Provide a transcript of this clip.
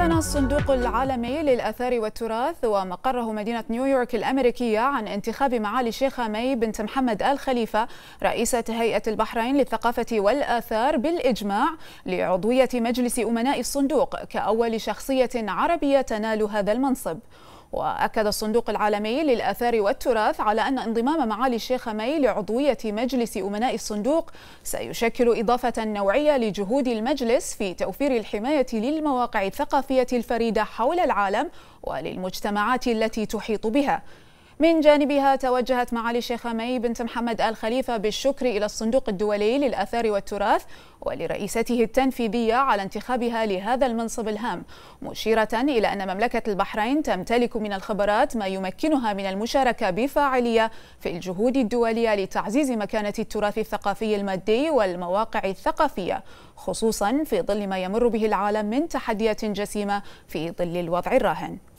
أعلن الصندوق العالمي للآثار والتراث ومقره مدينة نيويورك الأمريكية عن انتخاب معالي الشيخة مي بنت محمد آل خليفة رئيسة هيئة البحرين للثقافة والآثار بالإجماع لعضوية مجلس أمناء الصندوق كأول شخصية عربية تنال هذا المنصب وأكد الصندوق العالمي للآثار والتراث على أن انضمام معالي الشيخ مي لعضوية مجلس أمناء الصندوق سيشكل إضافة نوعية لجهود المجلس في توفير الحماية للمواقع الثقافية الفريدة حول العالم وللمجتمعات التي تحيط بها من جانبها توجهت معالي الشيخة مي بنت محمد آل خليفة بالشكر إلى الصندوق الدولي للآثار والتراث ولرئيسته التنفيذية على انتخابها لهذا المنصب الهام مشيرة إلى أن مملكة البحرين تمتلك من الخبرات ما يمكنها من المشاركة بفاعلية في الجهود الدولية لتعزيز مكانة التراث الثقافي المادي والمواقع الثقافية خصوصا في ظل ما يمر به العالم من تحديات جسيمة في ظل الوضع الراهن